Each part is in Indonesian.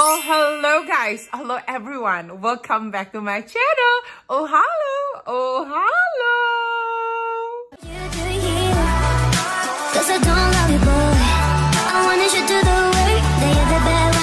Oh, hello guys. Hello everyone. Welcome back to my channel. Oh, hello. Oh, hello. You are bad you Cause I don't love you, boy. I wanted you to the work. are the bad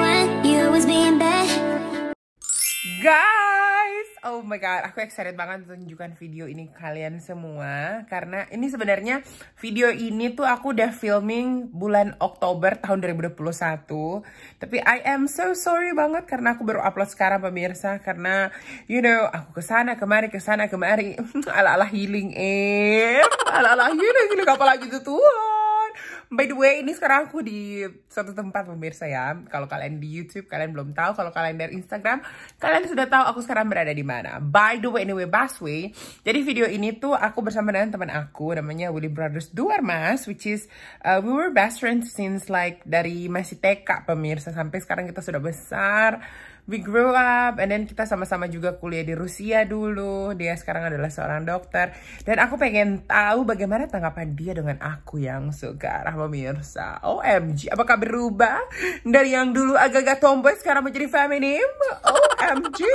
one. You being bad. God. oh my god, aku excited banget tunjukkan video ini ke kalian semua karena ini sebenarnya video ini tuh aku udah filming bulan Oktober tahun 2021. Tapi I am so sorry banget karena aku baru upload sekarang pemirsa karena you know, aku ke sana kemari ke sana kemari ala-ala healing eh ala-ala healing, healing apa lagi tuh By the way, ini sekarang aku di suatu tempat pemirsa ya. Kalau kalian di YouTube, kalian belum tahu. Kalau kalian dari Instagram, kalian sudah tahu aku sekarang berada di mana. By the way, anyway, by way. Jadi video ini tuh aku bersama dengan teman aku namanya Willy Brothers Duarmas, which is uh, we were best friends since like dari masih TK pemirsa sampai sekarang kita sudah besar we grew up and then kita sama-sama juga kuliah di Rusia dulu dia sekarang adalah seorang dokter dan aku pengen tahu bagaimana tanggapan dia dengan aku yang Ah pemirsa OMG apakah berubah dari yang dulu agak-agak tomboy sekarang menjadi feminim OMG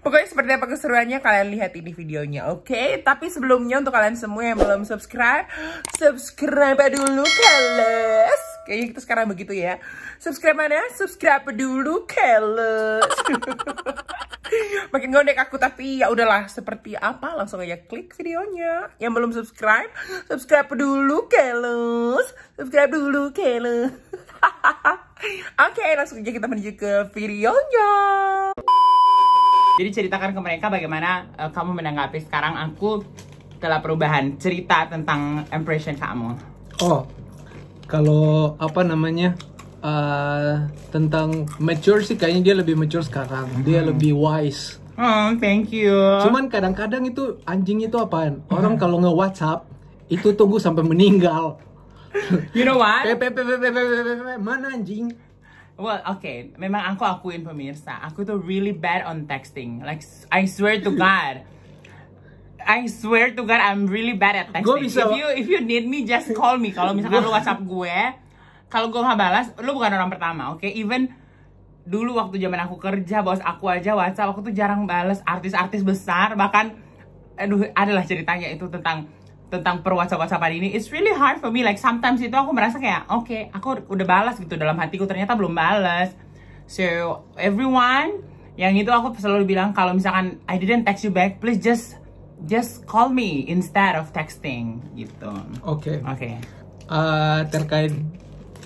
Pokoknya seperti apa keseruannya kalian lihat ini videonya, oke? Okay? Tapi sebelumnya untuk kalian semua yang belum subscribe, subscribe dulu kalian. Kayaknya kita sekarang begitu ya. Subscribe mana? Subscribe dulu, Keles. Makin gondek aku tapi ya udahlah seperti apa langsung aja klik videonya. Yang belum subscribe, subscribe dulu, Keles. Subscribe dulu, Keles. Oke, okay, langsung aja kita menuju ke videonya. Jadi ceritakan ke mereka bagaimana uh, kamu menanggapi sekarang aku telah perubahan cerita tentang impression kamu. Oh, kalau apa namanya uh, tentang mature sih kayaknya dia lebih mature sekarang mm -hmm. dia lebih wise Oh, thank you. Cuman kadang-kadang itu anjing itu apaan? Orang kalau nge WhatsApp itu tunggu sampai meninggal. You know what? Pepe, pepe, pepe, pepe, mana anjing? Well, okay. Memang aku akuin pemirsa, aku tuh really bad on texting. Like I swear to God, I swear to God, I'm really bad at texting. bisa. If you if you need me, just call me. Kalau misalkan lu WhatsApp gue, kalau gue nggak balas, lu bukan orang pertama, oke? Okay? Even dulu waktu zaman aku kerja, bos aku aja WhatsApp, aku tuh jarang balas artis-artis besar, bahkan aduh adalah ceritanya itu tentang tentang per WhatsApp hari ini. It's really hard for me. Like sometimes itu aku merasa kayak, oke, okay, aku udah balas gitu dalam hatiku ternyata belum balas. So everyone, yang itu aku selalu bilang kalau misalkan I didn't text you back, please just just call me instead of texting gitu. Oke. Okay. Oke. Okay. Uh, eh, terkait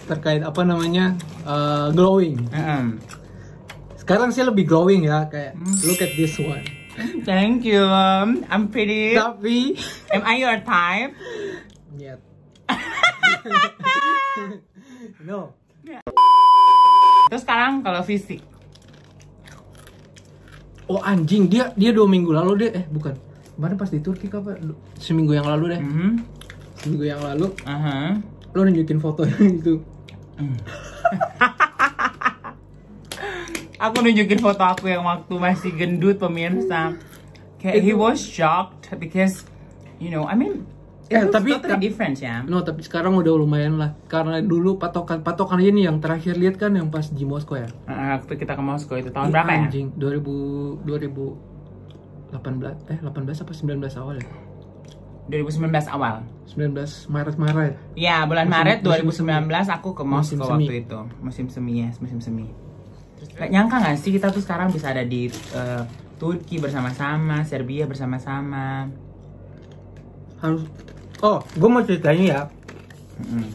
terkait apa namanya uh, glowing. Mm -hmm. Sekarang sih lebih glowing ya kayak mm. look at this one. Thank you. Um, I'm pretty. Tapi am I your type? Yet. no. Terus sekarang kalau fisik. Oh anjing dia dia dua minggu lalu dia eh bukan kemarin pas di Turki kapan? Seminggu yang lalu deh. Mm -hmm. Seminggu yang lalu. Uh -huh. Lo nunjukin foto itu. Mm. aku nunjukin foto aku yang waktu masih gendut pemirsa. Kayak he was shocked because you know, I mean Ya, yeah, tapi totally difference ya. No, tapi sekarang udah lumayan lah. Karena dulu patokan patokan ini yang terakhir lihat kan yang pas di Moskow ya. Uh, waktu kita ke Moskow itu tahun Ih, iya, berapa anjing, ya? Anjing, 2000 2000 18 eh 18 apa 19 awal ya? 2019 awal. 19 Maret Maret. Iya, bulan musim, Maret 2019 musim aku ke Moskow waktu semi. itu. Musim semi ya, musim semi. Gak nyangka gak sih kita tuh sekarang bisa ada di uh, Turki bersama-sama, Serbia bersama-sama. Harus Oh, gue mau ceritain ya. Mm -hmm.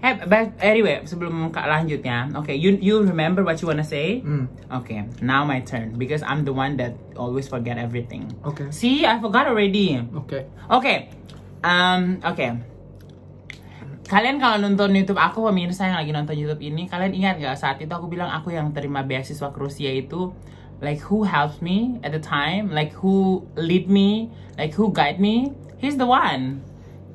Eh, but anyway, sebelum kak lanjutnya, okay, you you remember what you wanna say? Mm. Okay, now my turn because I'm the one that always forget everything. Okay. See, I forgot already. Okay. Okay. Um, okay. Kalian kalau nonton YouTube aku pemirsa yang lagi nonton YouTube ini, kalian ingat gak saat itu aku bilang aku yang terima beasiswa ke Rusia itu like who helps me at the time, like who lead me, like who guide me? He's the one.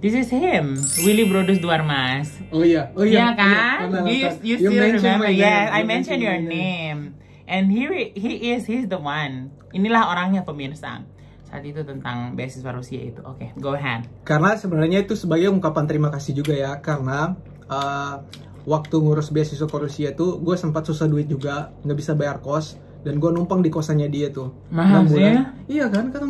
This is him, Willy Brodus Duarmas. Oh iya, oh iya. Yeah. Iya, kan? Yeah, you, you, you still remember? Yes, I mentioned your name. name. And he he is, he's the one. Inilah orangnya pemirsa saat itu tentang beasiswa Rusia itu. Oke, okay, go ahead. Karena sebenarnya itu sebagai ungkapan terima kasih juga ya, karena uh, waktu ngurus beasiswa ke Rusia itu, gue sempat susah duit juga, nggak bisa bayar kos dan gue numpang di kosannya dia tuh. Mahal sih ya? Iya kan, kata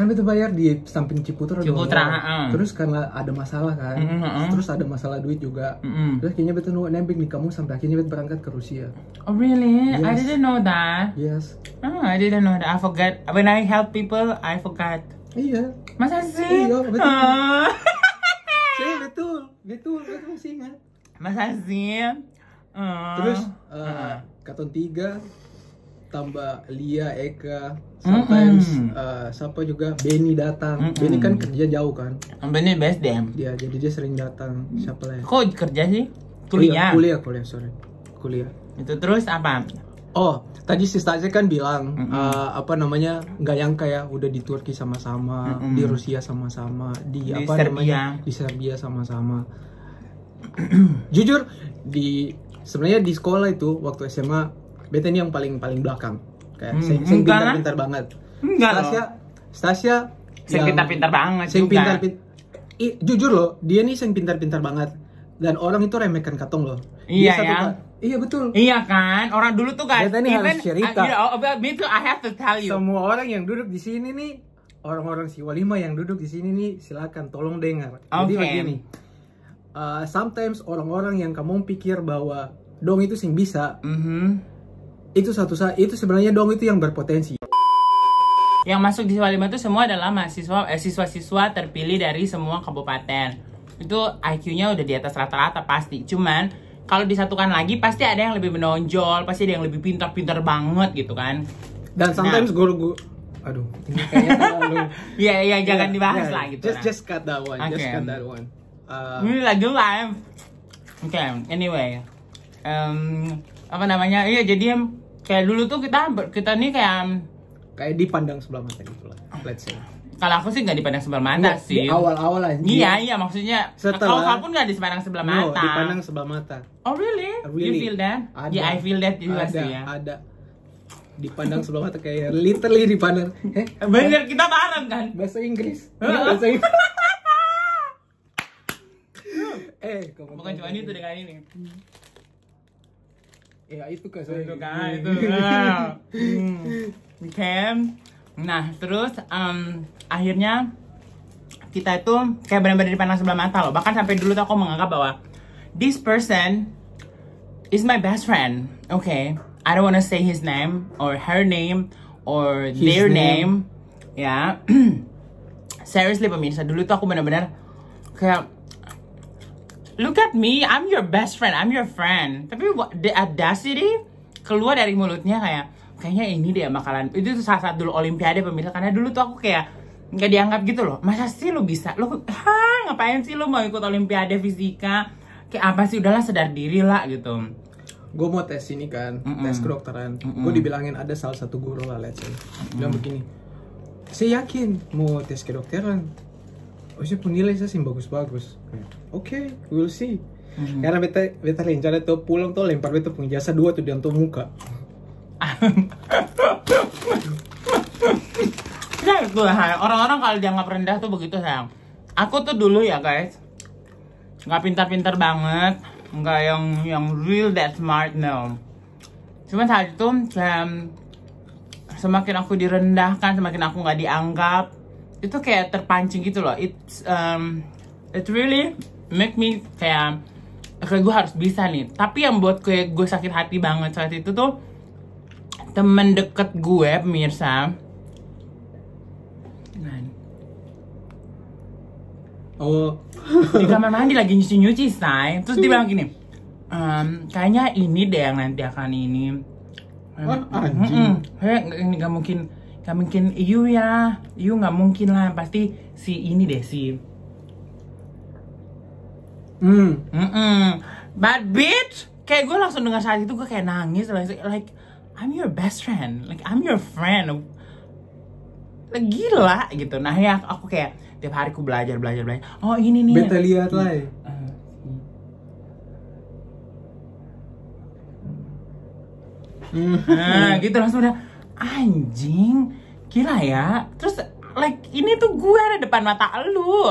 kan itu bayar di samping Ciputra Ciputra uh. terus karena ada masalah kan mm -hmm. terus ada masalah duit juga mm -hmm. terus kayaknya betul nembik nih kamu sampai akhirnya betul berangkat ke Rusia oh really yes. I didn't know that yes oh I didn't know that I forget when I help people I forgot iya masa sih iya, iya betul uh. betul betul betul sih ingat masa sih uh. terus uh, eh, uh. Ah. katon tiga tambah Lia Eka sometimes mm -hmm. uh, siapa juga Benny datang mm -hmm. Benny kan kerja jauh kan Benny best dem. Iya, jadi dia sering datang siapa lagi kok kerja sih iya, kuliah kuliah kuliah sorry kuliah itu terus apa Oh, tadi si Stasi kan bilang mm -hmm. uh, apa namanya nggak nyangka ya udah di Turki sama-sama, mm -hmm. di Rusia sama-sama, di, di apa Serbia. namanya di Serbia sama-sama. Jujur di sebenarnya di sekolah itu waktu SMA beta ini yang paling paling belakang kayak hmm, saya pintar-pintar banget enggak Stasia Stasia saya pintar-pintar banget saya pintar I, jujur loh dia nih sing pintar-pintar banget dan orang itu remehkan katong loh iya ya iya betul iya kan orang dulu tuh kan Beta ini even, harus cerita uh, you know, me too I have to tell you semua orang yang duduk di sini nih orang-orang siwa lima yang duduk di sini nih silakan tolong dengar okay. jadi begini uh, sometimes orang-orang yang kamu pikir bahwa dong itu sing bisa mm -hmm itu satu saat itu sebenarnya dong itu yang berpotensi yang masuk di Siswa itu semua adalah mahasiswa eh, siswa-siswa terpilih dari semua kabupaten. Itu IQ-nya udah di atas rata-rata pasti. Cuman kalau disatukan lagi pasti ada yang lebih menonjol, pasti ada yang lebih pintar-pintar banget gitu kan. Dan nah. sometimes nah, gue, aduh, ini kayaknya terlalu ya ya jangan yeah, dibahas yeah, lah iya. gitu. Just nah. just cut that one. Okay. Just cut that one. Uh, ini lagi live. Oke, okay, anyway. Um, apa namanya? Iya, jadi kayak dulu tuh kita kita nih kayak mm, kayak dipandang sebelah mata gitu lah let's say kalau aku sih nggak dipandang sebelah mata Nggak, sih di awal-awal aja iya iya maksudnya kalau Setelah- kamu nggak dipandang sebelah mata no dipandang sebelah mata oh really? you feel that Ada. yeah I feel that juga ada sih ya ada dipandang sebelah mata kayak literally dipandang eh bener kita bareng kan bahasa Inggris Ini Heeh. bahasa Inggris eh kok bukan cuma itu dengan ini ya itu kan saya itu kan itu ah. hmm. oke nah terus um, akhirnya kita itu kayak benar-benar dipandang sebelah mata loh bahkan sampai dulu tuh aku menganggap bahwa this person is my best friend okay I don't wanna say his name or her name or his their name, name. ya yeah. seriously pemirsa dulu tuh aku benar-benar kayak Look at me, I'm your best friend, I'm your friend. Tapi the audacity keluar dari mulutnya kayak kayaknya ini dia makanan itu tuh saat-saat dulu olimpiade pemirsa karena dulu tuh aku kayak nggak dianggap gitu loh masa sih lu bisa lu ha ngapain sih lu mau ikut olimpiade fisika kayak apa sih udahlah sadar diri lah gitu gue mau tes ini kan mm -mm. tes kedokteran mm -mm. gue dibilangin ada salah satu guru lah let's say mm -mm. bilang begini saya yakin mau tes kedokteran oh penilai saya sih bagus-bagus oke okay, we'll see hmm karena beta beta rencana tuh pulang tuh lempar beta punya jasa dua tuh di antum muka nah, tuh orang-orang kalau dianggap rendah tuh begitu sayang aku tuh dulu ya guys nggak pintar-pintar banget nggak yang yang real that smart no cuman saat itu saya, semakin aku direndahkan semakin aku nggak dianggap itu kayak terpancing gitu loh it um, it really make me kayak kayak gue harus bisa nih tapi yang buat kayak gue sakit hati banget saat itu tuh temen deket gue pemirsa nah. Oh. di kamar mandi lagi nyuci nyuci say terus dia bilang gini ehm, kayaknya ini deh yang nanti akan ini Ah, anjing. Mm -mm. nggak mungkin Gak mungkin you ya, you gak mungkin lah. Pasti si ini deh, si... Hmm. Mm -mm. Bad bitch! Kayak gue langsung dengar saat itu gue kayak nangis. Like, like, I'm your best friend. Like, I'm your friend. Like, gila gitu. Nah ya aku kayak tiap hari aku belajar, belajar, belajar. Oh ini nih. Beta lihat lah ya. nah, gitu langsung udah anjing gila ya terus like ini tuh gue ada depan mata lu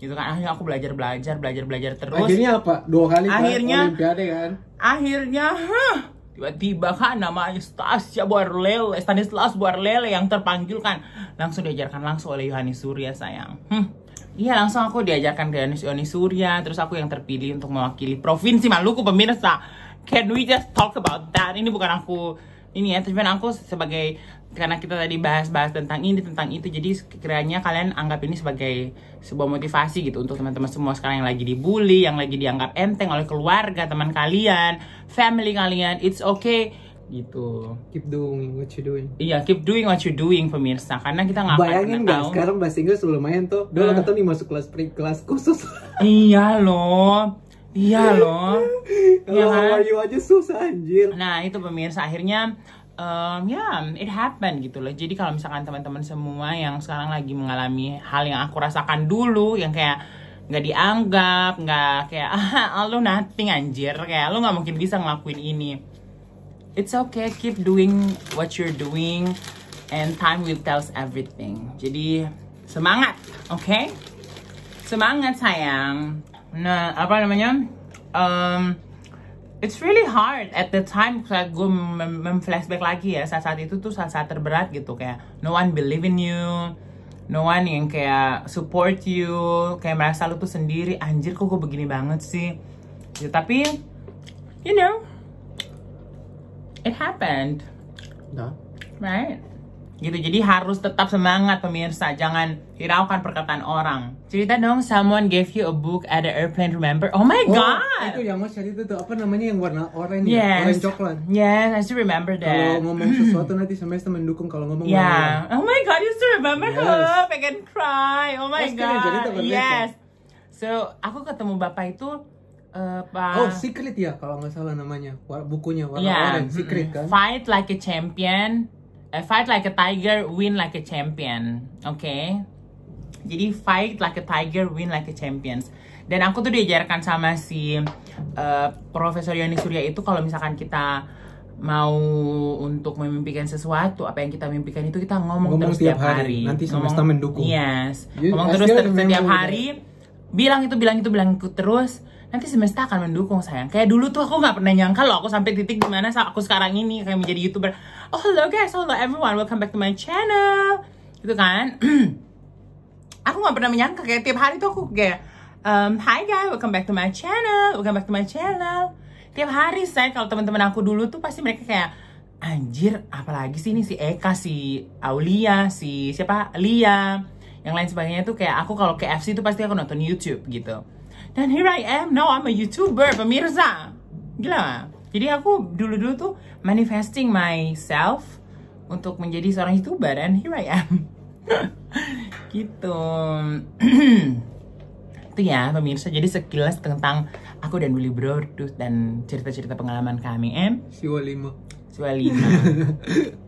gitu kan akhirnya aku belajar belajar belajar belajar terus akhirnya apa dua kali kan? akhirnya kan akhirnya huh, tiba-tiba kan nama Stasia Borlele, Stanislas Borlele yang terpanggil kan langsung diajarkan langsung oleh Yohanes Surya sayang. Hmm. Iya langsung aku diajarkan ke Yohanes Surya, terus aku yang terpilih untuk mewakili provinsi Maluku pemirsa. Can we just talk about that? Ini bukan aku ini ya, tapi kan aku sebagai karena kita tadi bahas-bahas tentang ini tentang itu jadi kiranya kalian anggap ini sebagai sebuah motivasi gitu untuk teman-teman semua sekarang yang lagi dibully yang lagi dianggap enteng oleh keluarga teman kalian family kalian it's okay gitu keep doing what you doing iya yeah, keep doing what you doing pemirsa karena kita nggak bayangin nggak sekarang bahasa Inggris lumayan tuh dulu uh. kata nih masuk kelas pre kelas khusus iya loh iya loh kalau ya, kan? aja susah anjir nah itu pemirsa akhirnya um, ya yeah, it happened gitu loh jadi kalau misalkan teman-teman semua yang sekarang lagi mengalami hal yang aku rasakan dulu yang kayak nggak dianggap nggak kayak ah, lo nothing anjir kayak lo nggak mungkin bisa ngelakuin ini it's okay keep doing what you're doing and time will tell everything jadi semangat oke okay? semangat sayang nah apa namanya um, it's really hard at the time kayak gue flashback lagi ya saat saat itu tuh saat saat terberat gitu kayak no one believe in you no one yang kayak support you kayak merasa lu tuh sendiri anjir kok gue begini banget sih ya, tapi you know it happened no. Nah. right gitu jadi harus tetap semangat pemirsa jangan hiraukan perkataan orang cerita dong someone gave you a book at the airplane remember oh my oh, god itu yang mas cerita tuh apa namanya yang warna oranye yes. orange coklat yes I still remember that kalau ngomong sesuatu nanti semesta mendukung kalau ngomong yeah warna. oh my god you still remember yes. her pengen cry oh my mas, god cerita ya? yes so aku ketemu bapak itu Uh, Pak... Oh, Secret ya kalau nggak salah namanya. Bukunya warna yeah. orange, Secret kan? Fight like a champion, fight like a tiger, win like a champion. Oke. Okay? Jadi fight like a tiger, win like a champions. Dan aku tuh diajarkan sama si uh, Profesor Yoni Surya itu kalau misalkan kita mau untuk memimpikan sesuatu apa yang kita mimpikan itu kita ngomong, ngomong terus setiap hari. hari nanti semesta ngomong, mendukung yes you, ngomong terus setiap hari bilang itu bilang itu bilang itu terus nanti semesta akan mendukung sayang kayak dulu tuh aku nggak pernah nyangka loh aku sampai titik dimana aku sekarang ini kayak menjadi youtuber oh hello guys hello everyone welcome back to my channel gitu kan aku gak pernah menyangka kayak tiap hari tuh aku kayak um, hi guys welcome back to my channel welcome back to my channel tiap hari saya kalau teman-teman aku dulu tuh pasti mereka kayak anjir apalagi sih ini si Eka si Aulia si siapa Lia yang lain sebagainya tuh kayak aku kalau ke KFC tuh pasti aku nonton YouTube gitu dan here I am now I'm a YouTuber pemirsa gila jadi aku dulu-dulu tuh manifesting myself untuk menjadi seorang youtuber dan here I am. gitu. Itu ya pemirsa. Jadi sekilas tentang aku dan Willy Brodus dan cerita-cerita pengalaman kami. Em? Siwa lima. Siwa lima.